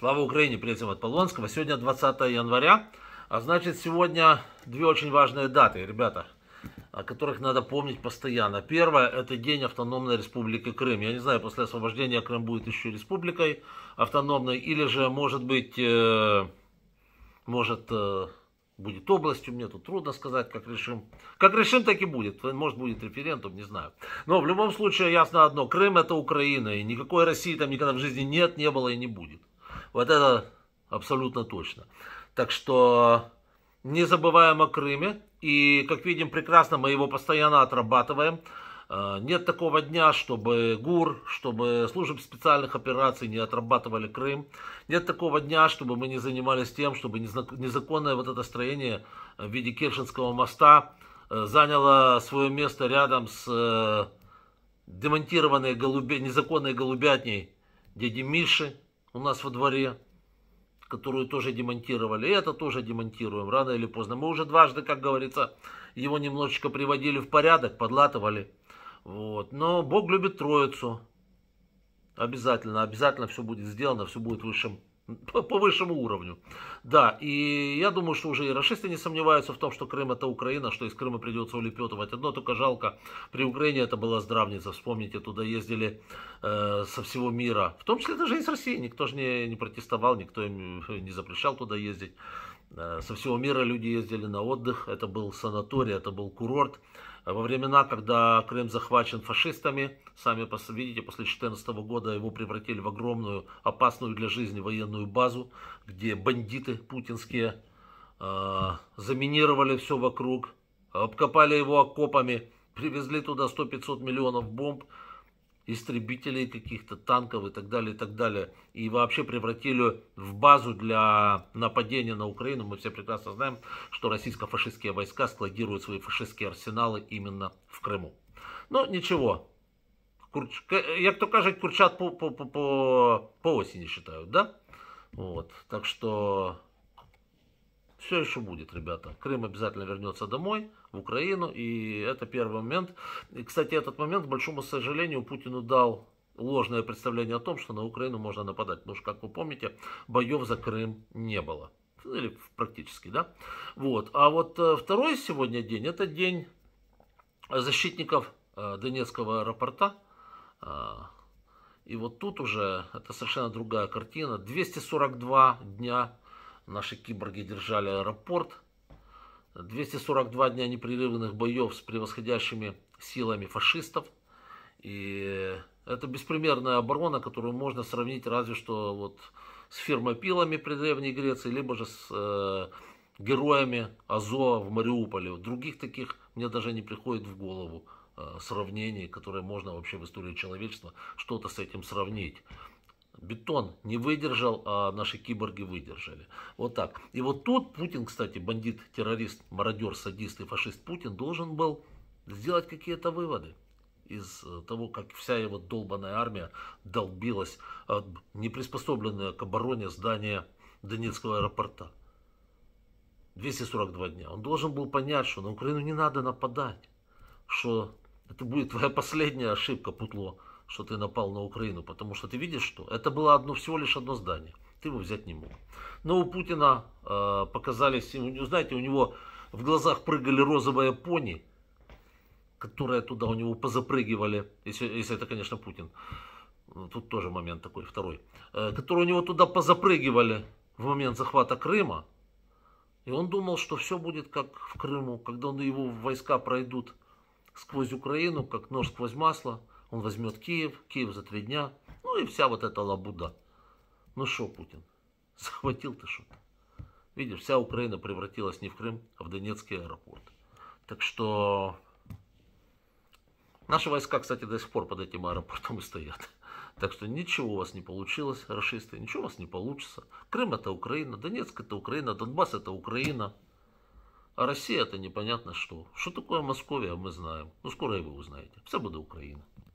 Слава Украине, призем от Полонского. Сегодня 20 января, а значит сегодня две очень важные даты, ребята, о которых надо помнить постоянно. Первое, это День Автономной Республики Крым. Я не знаю, после освобождения Крым будет еще республикой автономной, или же, может быть, э, может, э, будет областью, мне тут трудно сказать, как решим. Как решим, так и будет. Может, будет референдум, не знаю. Но в любом случае, ясно одно, Крым это Украина, и никакой России там никогда в жизни нет, не было и не будет. Вот это абсолютно точно. Так что не забываем о Крыме. И, как видим, прекрасно мы его постоянно отрабатываем. Э, нет такого дня, чтобы ГУР, чтобы служб специальных операций не отрабатывали Крым. Нет такого дня, чтобы мы не занимались тем, чтобы незаконное вот это строение в виде Кершинского моста э, заняло свое место рядом с э, демонтированной голубе, незаконной голубятней дяди Миши, у нас во дворе, которую тоже демонтировали. И это тоже демонтируем рано или поздно. Мы уже дважды, как говорится, его немножечко приводили в порядок, подлатывали. Вот. Но Бог любит троицу. Обязательно, обязательно все будет сделано, все будет высшим. высшем по, по высшему уровню. Да, и я думаю, что уже и расисты не сомневаются в том, что Крым это Украина, что из Крыма придется улепетывать. Одно только жалко, при Украине это была здравница, вспомните, туда ездили э, со всего мира, в том числе даже из России, никто же не, не протестовал, никто им не запрещал туда ездить. Э, со всего мира люди ездили на отдых. Это был санаторий, это был курорт. Э, во времена, когда Крым захвачен фашистами, сами видите, после 2014 года его превратили в огромную, опасную для жизни военную базу, где бандиты путинские э, заминировали все вокруг, обкопали его окопами, привезли туда 100-500 миллионов бомб, истребителей каких-то, танков и так далее, и так далее. И вообще превратили в базу для нападения на Украину. Мы все прекрасно знаем, что российско-фашистские войска складируют свои фашистские арсеналы именно в Крыму. Но ничего, Курч... як то кажет, курчат по, по, по, по по осені считают, да? Вот. Так что все еще будет, ребята. Крым обязательно вернется домой, в Украину, и это первый момент. И, кстати, этот момент, к большому сожалению, Путину дал ложное представление о том, что на Украину можно нападать. Потому ну что, как вы помните, боев за Крым не было. Ну, или практически, да? Вот. А вот э, второй сегодня день, это день защитников э, Донецкого аэропорта. А, и вот тут уже, это совершенно другая картина, 242 дня Наши киборги держали аэропорт. 242 дня непрерывных боев с превосходящими силами фашистов. И это беспримерная оборона, которую можно сравнить разве что вот с фермопилами при Древней Греции, либо же с э, героями Азова в Мариуполе. Других таких мне даже не приходит в голову э, сравнений, которые можно вообще в истории человечества что-то с этим сравнить. Бетон не выдержал, а наши киборги выдержали. Вот так. И вот тут Путин, кстати, бандит, террорист, мародер, садист и фашист Путин должен был сделать какие-то выводы из э, того, как вся его долбанная армия долбилась от неприспособленное к обороне здание Донецкого аэропорта. 242 дня. Он должен был понять, что на Украину не надо нападать, что это будет твоя последняя ошибка, Путло что ты напал на Украину, потому что ты видишь, что это было одно, всего лишь одно здание, ты его взять не мог. Но у Путина э, показались, ну, знаете, у него в глазах прыгали розовые пони, которые туда у него позапрыгивали, если, если это, конечно, Путин. Ну, тут тоже момент такой, второй. Э, которые у него туда позапрыгивали в момент захвата Крыма. И он думал, что все будет как в Крыму, когда он, его войска пройдут сквозь Украину, как нож сквозь масло – он возьмет Киев, Киев за три дня. Ну и вся вот эта лабуда. Ну что, Путин, захватил ты что-то. Видишь, вся Украина превратилась не в Крым, а в Донецкий аэропорт. Так что наши войска, кстати, до сих пор под этим аэропортом и стоят. Так что ничего у вас не получилось, расисты, ничего у вас не получится. Крым это Украина, Донецк это Украина, Донбасс это Украина. А Россия это непонятно что. Что такое Московия, мы знаем. Ну скоро и вы узнаете. Все будет Украина.